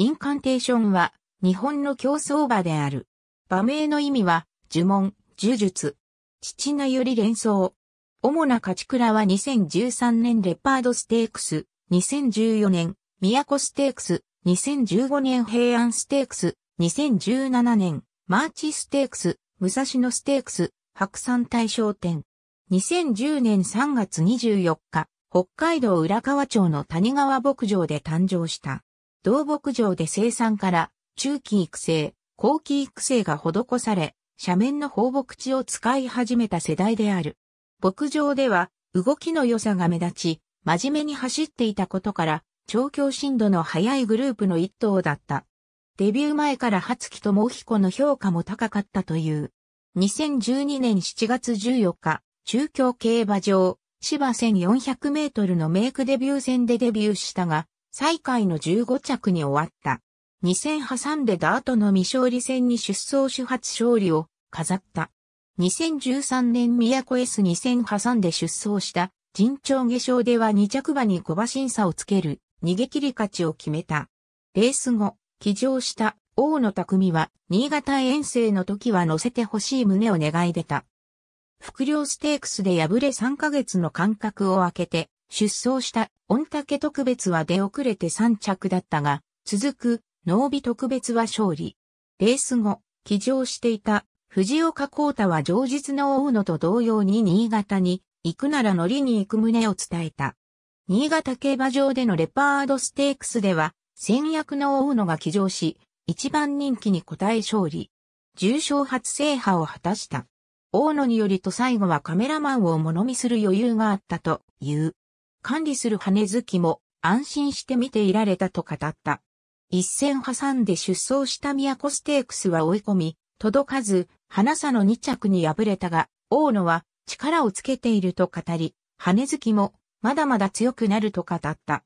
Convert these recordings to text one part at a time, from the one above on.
インカンテーションは、日本の競争馬である。馬名の意味は、呪文、呪術。父なより連想。主な勝ち倉は2013年レパードステークス、2014年、宮古ステークス、2015年平安ステークス、2017年、マーチステークス、武蔵野ステークス、白山大賞典。2010年3月24日、北海道浦河町の谷川牧場で誕生した。同牧場で生産から中期育成、後期育成が施され、斜面の放牧地を使い始めた世代である。牧場では動きの良さが目立ち、真面目に走っていたことから、調教深度の速いグループの一頭だった。デビュー前から初木智この評価も高かったという。2012年7月14日、中京競馬場、芝1400メートルのメイクデビュー戦でデビューしたが、最下位の15着に終わった。2戦挟んでダートの未勝利戦に出走主発勝利を飾った。2013年宮古 S2 戦挟んで出走した人長下賞では2着馬に小馬審査をつける逃げ切り勝ちを決めた。レース後、騎乗した大野匠は新潟遠征の時は乗せてほしい旨を願い出た。副領ステークスで敗れ3ヶ月の間隔を空けて出走した御嶽特別は出遅れて3着だったが、続く濃尾特別は勝利。レース後、騎乗していた藤岡幸太は上日の大野と同様に新潟に行くなら乗りに行く旨を伝えた。新潟競馬場でのレパードステークスでは、戦役の大野が騎乗し、一番人気に応え勝利。重賞初制覇を果たした。大野によりと最後はカメラマンを物見する余裕があったという。管理する羽好きも安心して見ていられたと語った。一戦挟んで出走した古ステークスは追い込み、届かず、花佐の2着に敗れたが、大野は力をつけていると語り、羽好きもまだまだ強くなると語った。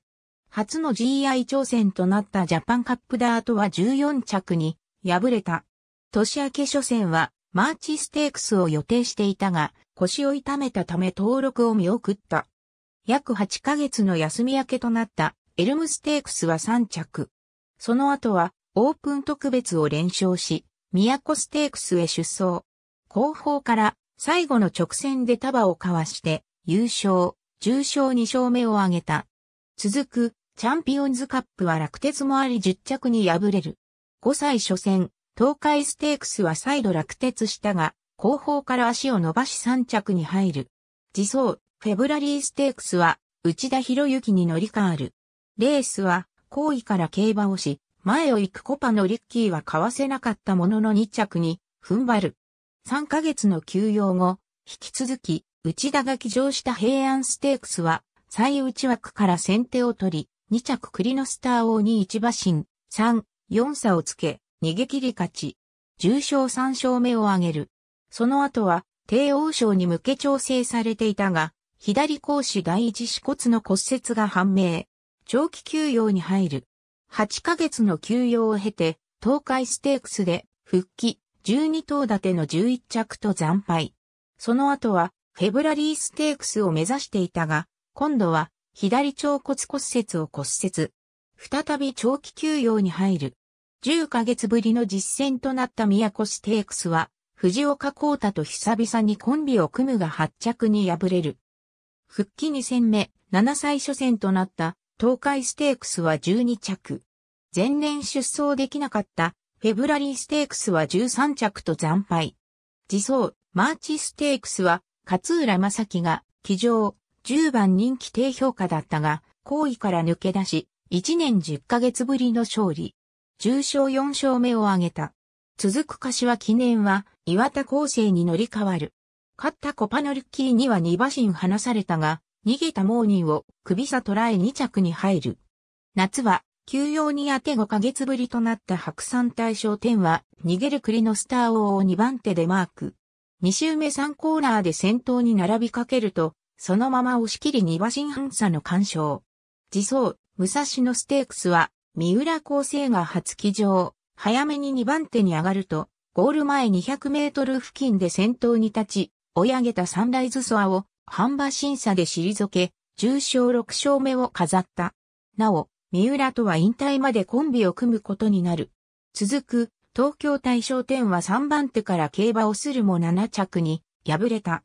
初の GI 挑戦となったジャパンカップダートは14着に敗れた。年明け初戦はマーチステークスを予定していたが、腰を痛めたため登録を見送った。約8ヶ月の休み明けとなったエルムステークスは3着。その後はオープン特別を連勝し、都ステークスへ出走。後方から最後の直線で束を交わして優勝、重賞2勝目を挙げた。続くチャンピオンズカップは落鉄もあり10着に敗れる。5歳初戦、東海ステークスは再度落鉄したが、後方から足を伸ばし3着に入る。自走、フェブラリーステークスは、内田博之に乗り換わる。レースは、後位から競馬をし、前を行くコパのリッキーは買わせなかったものの2着に、踏ん張る。3ヶ月の休養後、引き続き、内田が騎乗した平安ステークスは、最内枠から先手を取り、2着栗のスター王に1馬身、3、4差をつけ、逃げ切り勝ち。重賞3勝目を挙げる。その後は、帝王賞に向け調整されていたが、左甲子第一四骨の骨折が判明。長期休養に入る。8ヶ月の休養を経て、東海ステークスで復帰、12頭立ての11着と惨敗。その後は、フェブラリーステークスを目指していたが、今度は、左腸骨骨折を骨折。再び長期休養に入る。10ヶ月ぶりの実戦となった宮古ステークスは、藤岡光太と久々にコンビを組むが発着に敗れる。復帰2戦目、7歳初戦となった東海ステークスは12着。前年出走できなかったフェブラリーステークスは13着と惨敗。自走、マーチステークスは勝浦正樹が騎乗、10番人気低評価だったが、後位から抜け出し、1年10ヶ月ぶりの勝利。重賞4勝目を挙げた。続く柏記念は岩田厚成に乗り換わる。勝ったコパノルキーには2馬身離されたが、逃げたモーニーを首差捉え2着に入る。夏は、休養に当て5ヶ月ぶりとなった白山大賞天は、逃げる栗のスター王を2番手でマーク。2周目3コーナーで先頭に並びかけると、そのまま押し切り2馬身半差の干渉。自走、武蔵野ステークスは、三浦厚生が初騎乗、早めに2番手に上がると、ゴール前200メートル付近で先頭に立ち、追い上げたサンライズソアを、半馬審査で退け、重賞6勝目を飾った。なお、三浦とは引退までコンビを組むことになる。続く、東京大賞典は3番手から競馬をするも7着に敗れた。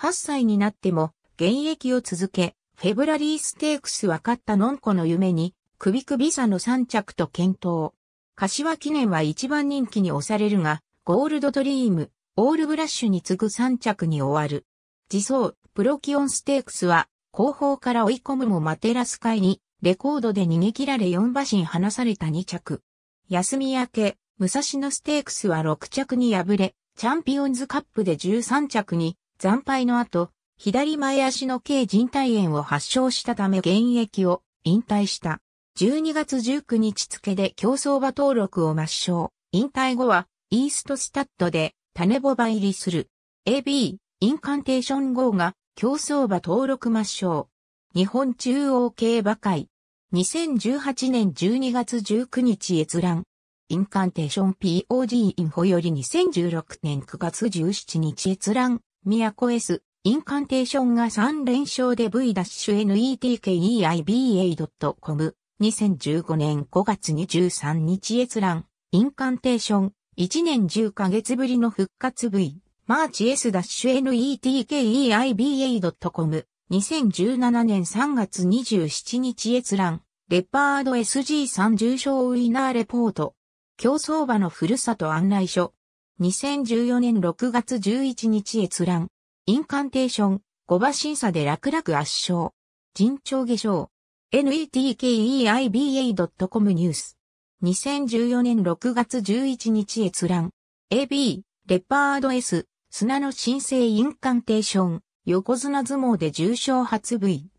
8歳になっても現役を続け、フェブラリーステークス分かったのんこの夢に、首首差の3着と検討。柏記念は1番人気に押されるが、ゴールドドリーム、オールブラッシュに次ぐ3着に終わる。自走、プロキオンステークスは、後方から追い込むもマテラス会に、レコードで逃げ切られ4馬身離された2着。休み明け、武蔵野ステークスは6着に敗れ、チャンピオンズカップで13着に、惨敗の後、左前足の軽人体炎を発症したため現役を引退した。12月19日付で競走馬登録を抹消。引退後は、イーストスタッドで種ボバ入りする。AB、インカンテーション号が競走馬登録抹消。日本中央競馬会。2018年12月19日閲覧。インカンテーション POG インフォより2016年9月17日閲覧。宮古 S。インカンテーションが3連勝で v-netkeiba.com。2015年5月23日閲覧。インカンテーション。1年10ヶ月ぶりの復活 V、マーチ S-NETKEIBA.com、2017年3月27日閲覧、レパード SG3 重賞ウィナーレポート、競争場のふるさと案内書、2014年6月11日閲覧、インカンテーション、5馬審査で楽々圧勝、人調下昇、NETKEIBA.com ニュース。2014年6月11日閲覧。AB、レパード S、砂の新生インカンテーション、横綱相撲で重傷発 V。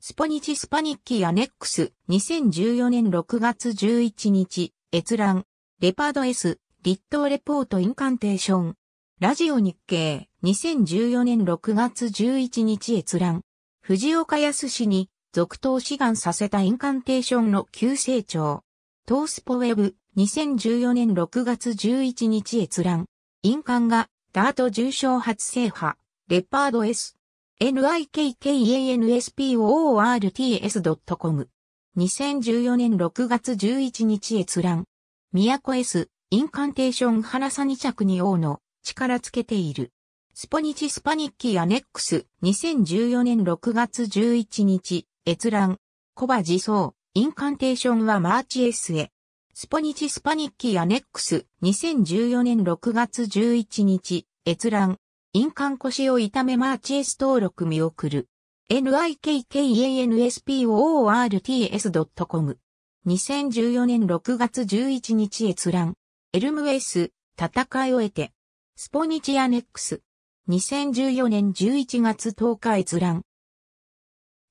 スポニチスパニッキーアネックス、2014年6月11日、閲覧。レパード S、立東レポートインカンテーション。ラジオ日経、2014年6月11日閲覧。藤岡康氏に、続投志願させたインカンテーションの急成長。トースポウェブ2014年6月11日閲覧。印鑑がダート重症初制覇。レパード S。nikkansport.com。2014年6月11日閲覧。都 S。インカンテーション花さに着に王の力つけている。スポニチスパニッキーアネックス2014年6月11日閲覧。コバ自走。インカンテーションはマーチ S へ。スポニチスパニッキーアネックス2014年6月11日閲覧。インカン腰を痛めマーチ S 登録見送る。nikkansport.com o s 2014年6月11日閲覧。エルムエス、戦いを得て。スポニチアネックス。2014年11月10日閲覧。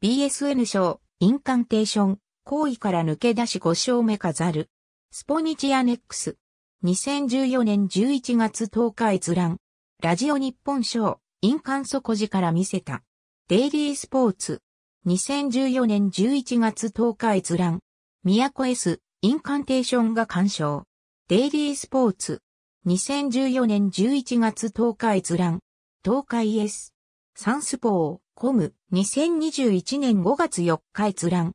BSN 賞、インカンテーション。行為から抜け出し5勝目飾る。スポニチアネックス。2014年11月10日閲覧。ラジオ日本賞、印鑑底字から見せた。デイリースポーツ。2014年11月10日閲覧。都 S、インカンテーションが鑑賞。デイリースポーツ。2014年11月10日閲覧。東海 S。サンスポー、コム。2021年5月4日閲覧。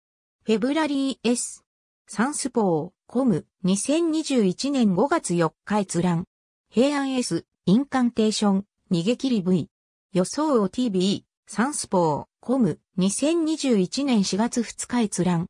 フェブラリー S。サンスポー、コム、2021年5月4日閲覧。平安 S、インカンテーション、逃げ切り V。予想を TV、サンスポー、コム、2021年4月2日閲覧。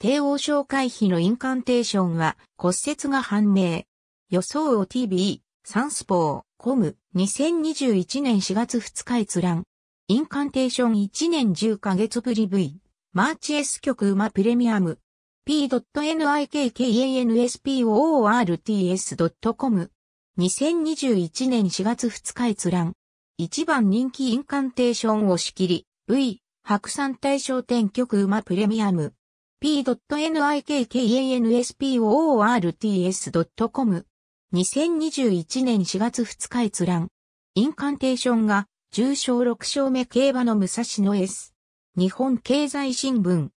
帝王紹回避のインカンテーションは骨折が判明。予想を TV、サンスポー、コム、2021年4月2日閲覧。インカンテーション1年10ヶ月ぶり V。マーチ S 局馬プレミアム p.nikkanspoorts.com 2021年4月2日閲覧一番人気インカンテーションを仕切り V 白山大商店局馬プレミアム p.nikkanspoorts.com 2021年4月2日閲覧インカンテーションが重賞6勝目競馬の武蔵野 S 日本経済新聞。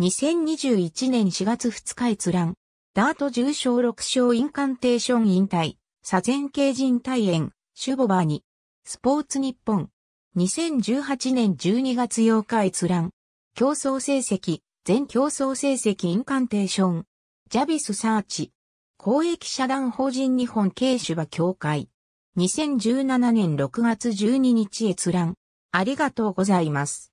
2021年4月2日閲覧。ダート重賞6勝インカンテーション引退。左前経人体炎。シュボバーニ。スポーツ日本。2018年12月8日閲覧。競争成績。全競争成績インカンテーション。ジャビスサーチ。公益社団法人日本経場協会。2017年6月12日閲覧。ありがとうございます。